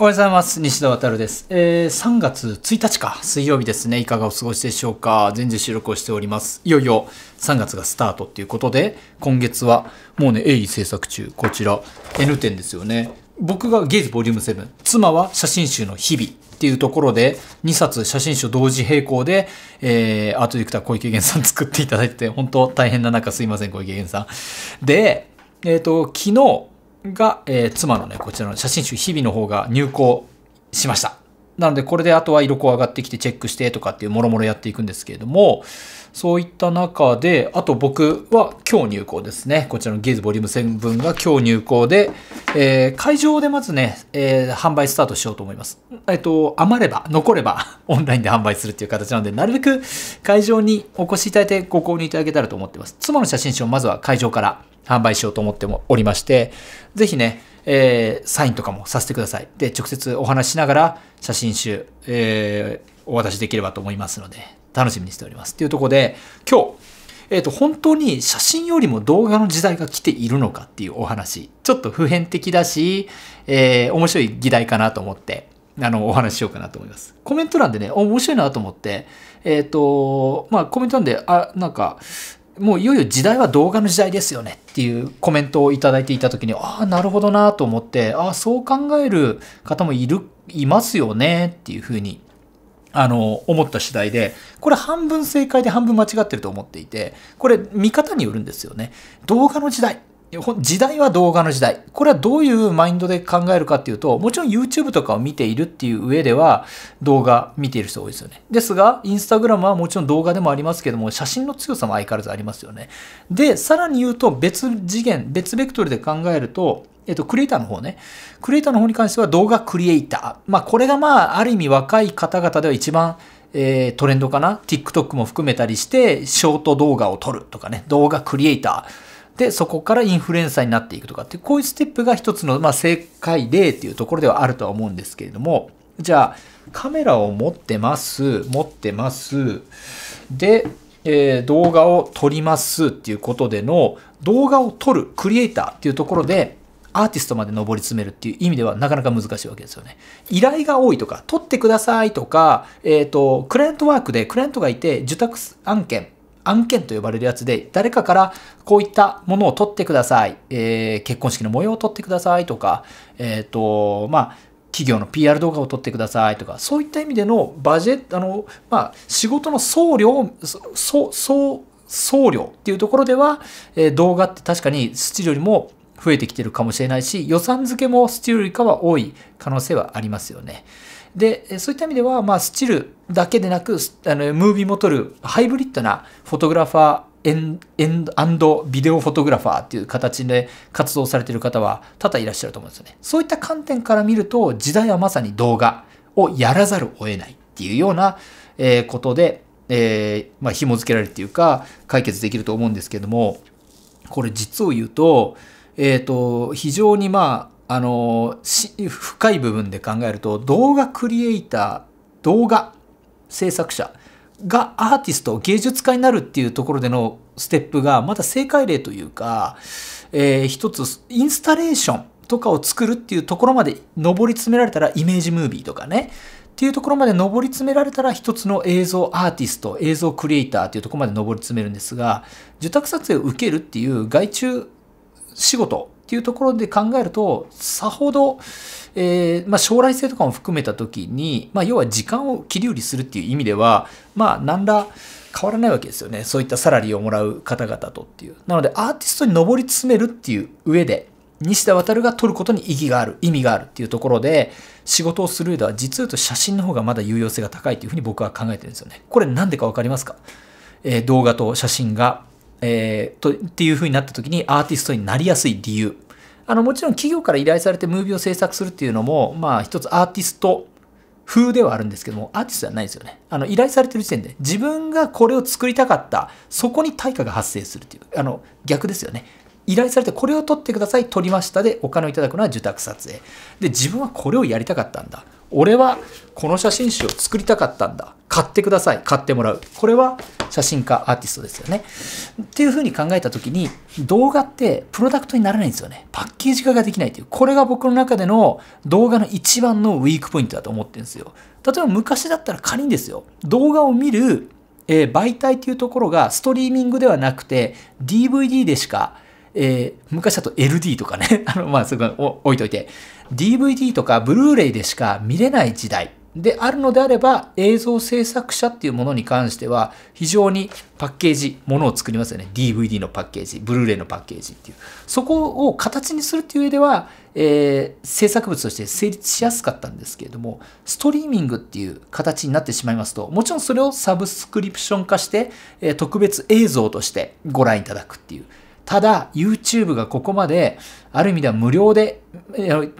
おはようございます。西田渉です。えー、3月1日か、水曜日ですね。いかがお過ごしでしょうか。全時収録をしております。いよいよ3月がスタートっていうことで、今月はもうね、鋭意制作中、こちら、N 展ですよね。僕がゲイズボリューム7、妻は写真集の日々っていうところで、2冊写真集同時並行で、えー、アートディレクター小池源さん作っていただいて、本当大変な中すいません、小池源さん。で、えっ、ー、と、昨日、が、えー、妻のね、こちらの写真集、日々の方が入稿しました。なので、これであとは色こ上がってきてチェックしてとかっていうもろもろやっていくんですけれども、そういった中で、あと僕は今日入稿ですね。こちらのゲイズボリューム7分が今日入稿で、えー、会場でまずね、えー、販売スタートしようと思います。えっと、余れば、残れば、オンラインで販売するっていう形なので、なるべく会場にお越しいただいてご購入いただけたらと思ってます。妻の写真集をまずは会場から販売しようと思っておりまして、ぜひね、えー、サインとかもさせてください。で、直接お話しながら写真集、えー、お渡しできればと思いますので、楽しみにしております。というとこで、今日、えっ、ー、と、本当に写真よりも動画の時代が来ているのかっていうお話、ちょっと普遍的だし、えー、面白い議題かなと思って、あの、お話ししようかなと思います。コメント欄でね、面白いなと思って、えっ、ー、と、まあ、コメント欄で、あ、なんか、もういよいよ時代は動画の時代ですよねっていうコメントを頂いていた時にああなるほどなと思ってああそう考える方もいるいますよねっていうふうにあの思った次第でこれ半分正解で半分間違ってると思っていてこれ見方によるんですよね動画の時代時代は動画の時代。これはどういうマインドで考えるかっていうと、もちろん YouTube とかを見ているっていう上では動画見ている人多いですよね。ですが、Instagram はもちろん動画でもありますけども、写真の強さも相変わらずありますよね。で、さらに言うと別次元、別ベクトルで考えると、えっと、クリエイターの方ね。クリエイターの方に関しては動画クリエイター。まあ、これがまあ、ある意味若い方々では一番えー、トレンドかな ?TikTok も含めたりして、ショート動画を撮るとかね、動画クリエイター。でそこからインフルエンサーになっていくとかってこういうステップが一つの、まあ、正解例っていうところではあるとは思うんですけれどもじゃあカメラを持ってます持ってますで、えー、動画を撮りますっていうことでの動画を撮るクリエイターっていうところでアーティストまで上り詰めるっていう意味ではなかなか難しいわけですよね。依頼が多いとか、取ってくださいとか、えっ、ー、と、クライアントワークでクライアントがいて受託案件案件と呼ばれるやつで、誰かからこういったものを撮ってください。えー、結婚式の模様を撮ってくださいとか、えっ、ー、と、まあ、企業の PR 動画を撮ってくださいとか、そういった意味でのバジェット、あの、まあ、仕事の送料、そ、送料っていうところでは、えー、動画って確かにスチールよりも増えてきてるかもしれないし、予算付けもスチールよりかは多い可能性はありますよね。で、そういった意味では、まあ、スチルだけでなく、あの、ムービーも撮るハイブリッドなフォトグラファー、エン、エン、ビデオフォトグラファーっていう形で活動されている方は多々いらっしゃると思うんですよね。そういった観点から見ると、時代はまさに動画をやらざるを得ないっていうような、えー、ことで、えー、まあ、紐付けられるっていうか、解決できると思うんですけども、これ実を言うと、えっ、ー、と、非常にまあ、あの深い部分で考えると動画クリエイター動画制作者がアーティスト芸術家になるっていうところでのステップがまだ正解例というか、えー、一つインスタレーションとかを作るっていうところまで上り詰められたらイメージムービーとかねっていうところまで上り詰められたら一つの映像アーティスト映像クリエイターっていうところまで上り詰めるんですが受託撮影を受けるっていう外注仕事っていうところで考えると、さほど、えー、まあ、将来性とかも含めた時に、まあ、要は時間を切り売りするっていう意味では、まあ、何ら変わらないわけですよね。そういったサラリーをもらう方々とっていう。なので、アーティストに上り詰めるっていう上で、西田航が撮ることに意義がある、意味があるっていうところで、仕事をする上では実はと写真の方がまだ有用性が高いというふうに僕は考えてるんですよね。これ何でか分かりますか、えー、動画と写真がえー、とっていうふうになった時にアーティストになりやすい理由あのもちろん企業から依頼されてムービーを制作するっていうのもまあ一つアーティスト風ではあるんですけどもアーティストじゃないですよねあの依頼されてる時点で自分がこれを作りたかったそこに対価が発生するっていうあの逆ですよね依頼されてこれを撮ってください撮りましたでお金をいただくのは受託撮影で自分はこれをやりたかったんだ俺はこの写真集を作りたかったんだ。買ってください。買ってもらう。これは写真家、アーティストですよね。っていうふうに考えた時に、動画ってプロダクトにならないんですよね。パッケージ化ができないという。これが僕の中での動画の一番のウィークポイントだと思ってるんですよ。例えば昔だったら仮にですよ。動画を見る、えー、媒体っていうところがストリーミングではなくて、DVD でしか、えー、昔だと LD とかね、あの、まあ、そこ置いといて、DVD とかブルーレイでしか見れない時代であるのであれば、映像制作者っていうものに関しては、非常にパッケージ、ものを作りますよね。DVD のパッケージ、ブルーレイのパッケージっていう。そこを形にするっていう上では、えー、制作物として成立しやすかったんですけれども、ストリーミングっていう形になってしまいますと、もちろんそれをサブスクリプション化して、えー、特別映像としてご覧いただくっていう。ただ、YouTube がここまで、ある意味では無料で、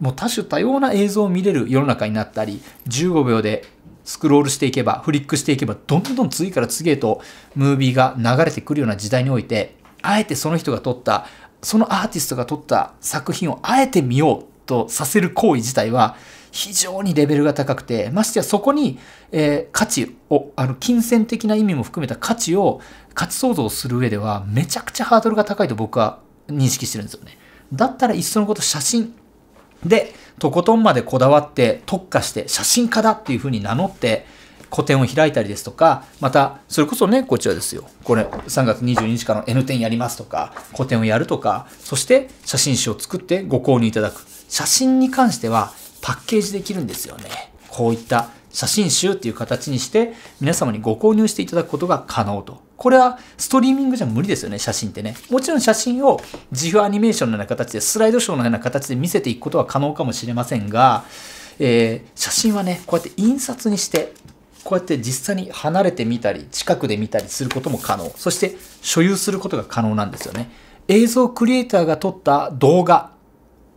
もう多種多様な映像を見れる世の中になったり、15秒でスクロールしていけば、フリックしていけば、どんどん次から次へとムービーが流れてくるような時代において、あえてその人が撮った、そのアーティストが撮った作品をあえて見ようとさせる行為自体は、非常にレベルが高くて、ましてやそこに、えー、価値を、あの、金銭的な意味も含めた価値を、価値創造する上では、めちゃくちゃハードルが高いと僕は認識してるんですよね。だったらいっそのこと写真で、とことんまでこだわって、特化して、写真家だっていうふうに名乗って、個展を開いたりですとか、また、それこそね、こちらですよ。これ、3月22日からの N 展やりますとか、個展をやるとか、そして写真集を作ってご購入いただく。写真に関しては、パッケージできるんですよね。こういった写真集っていう形にして皆様にご購入していただくことが可能と。これはストリーミングじゃ無理ですよね、写真ってね。もちろん写真を自負アニメーションのような形で、スライドショーのような形で見せていくことは可能かもしれませんが、えー、写真はね、こうやって印刷にして、こうやって実際に離れてみたり、近くで見たりすることも可能。そして所有することが可能なんですよね。映像クリエイターが撮った動画、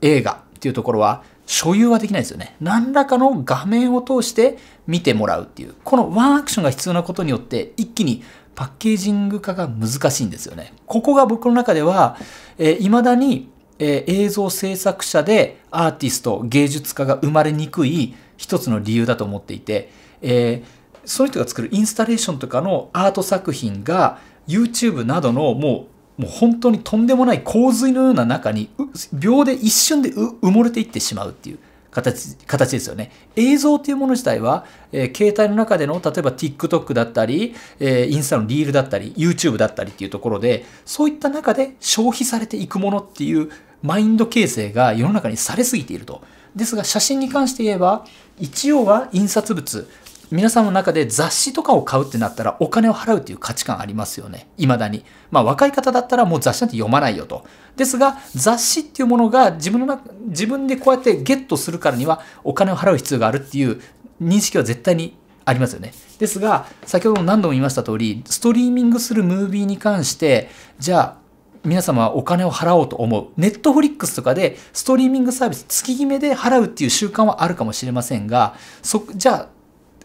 映画っていうところは、所有はできないですよね。何らかの画面を通して見てもらうっていう。このワンアクションが必要なことによって一気にパッケージング化が難しいんですよね。ここが僕の中では、えー、未だに、えー、映像制作者でアーティスト、芸術家が生まれにくい一つの理由だと思っていて、えー、その人が作るインスタレーションとかのアート作品が YouTube などのもうもう本当にとんでもない洪水のような中に秒で一瞬で埋もれていってしまうっていう形形ですよね。映像というもの自体は、えー、携帯の中での例えば TikTok だったり、えー、インスタのリールだったり YouTube だったりっていうところでそういった中で消費されていくものっていうマインド形成が世の中にされすぎていると。ですが写真に関して言えば一応は印刷物皆さんの中で雑誌とかを買うってなったらお金を払うっていう価値観ありますよね。未だに。まあ若い方だったらもう雑誌なんて読まないよと。ですが雑誌っていうものが自分の中、自分でこうやってゲットするからにはお金を払う必要があるっていう認識は絶対にありますよね。ですが先ほども何度も言いました通りストリーミングするムービーに関してじゃあ皆様はお金を払おうと思う。ネットフリックスとかでストリーミングサービス月決めで払うっていう習慣はあるかもしれませんが、そ、じゃあ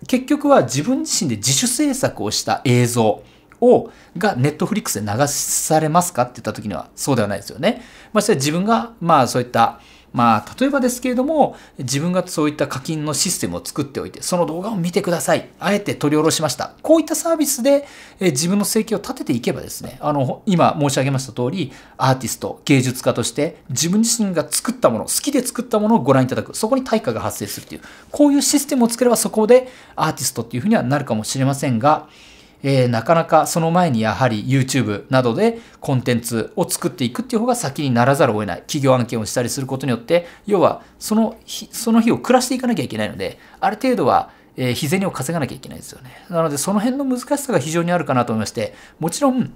結局は自分自身で自主制作をした映像を、がネットフリックスで流されますかって言った時にはそうではないですよね。まあ、て、自分が、まあそういった、まあ、例えばですけれども、自分がそういった課金のシステムを作っておいて、その動画を見てください。あえて取り下ろしました。こういったサービスで、え自分の生計を立てていけばですね、あの、今申し上げました通り、アーティスト、芸術家として自分自身が作ったもの、好きで作ったものをご覧いただく。そこに対価が発生するという、こういうシステムを作ればそこでアーティストっていうふうにはなるかもしれませんが、えー、なかなかその前にやはり YouTube などでコンテンツを作っていくっていう方が先にならざるを得ない企業案件をしたりすることによって要はその日その日を暮らしていかなきゃいけないのである程度はえ日銭を稼がなきゃいけないですよね。なので、その辺の難しさが非常にあるかなと思いまして、もちろん、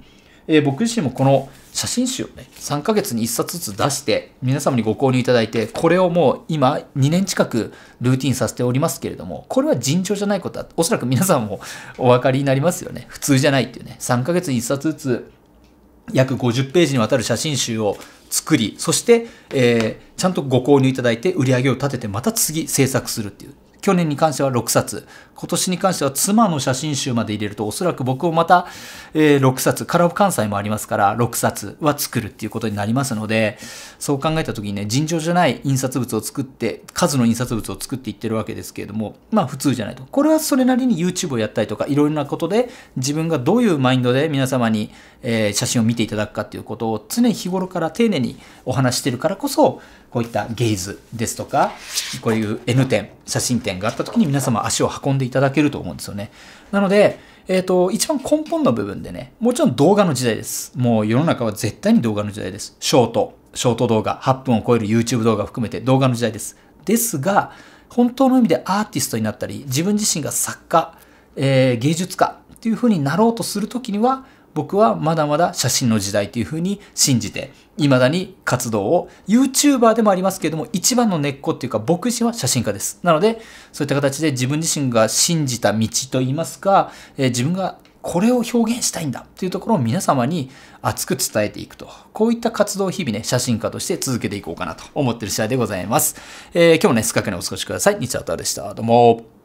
えー、僕自身もこの写真集をね、3ヶ月に1冊ずつ出して、皆様にご購入いただいて、これをもう今2年近くルーティンさせておりますけれども、これは尋常じゃないことは、おそらく皆さんも お分かりになりますよね。普通じゃないっていうね、3ヶ月に1冊ずつ約50ページにわたる写真集を作り、そして、えー、ちゃんとご購入いただいて売り上げを立てて、また次制作するっていう。去年に関しては6冊、今年に関しては妻の写真集まで入れると、おそらく僕もまた、えー、6冊、カラオ関西もありますから、6冊は作るっていうことになりますので、そう考えた時にね、尋常じゃない印刷物を作って、数の印刷物を作っていってるわけですけれども、まあ普通じゃないと。これはそれなりに YouTube をやったりとか、いろいろなことで自分がどういうマインドで皆様に、えー、写真を見ていただくかっていうことを常日頃から丁寧にお話してるからこそ、こういったゲイズですとか、こういう N 展、写真展があった時に皆様足を運んでいただけると思うんですよね。なので、えっ、ー、と、一番根本の部分でね、もちろん動画の時代です。もう世の中は絶対に動画の時代です。ショート、ショート動画、8分を超える YouTube 動画を含めて動画の時代です。ですが、本当の意味でアーティストになったり、自分自身が作家、えー、芸術家っていう風になろうとするときには、僕はまだまだ写真の時代というふうに信じて、未だに活動を、YouTuber でもありますけれども、一番の根っこっていうか、僕自身は写真家です。なので、そういった形で自分自身が信じた道といいますか、えー、自分がこれを表現したいんだというところを皆様に熱く伝えていくと。こういった活動を日々ね、写真家として続けていこうかなと思ってる次第でございます。えー、今日もね、スカクにお過ごしください。西畑でした。どうも。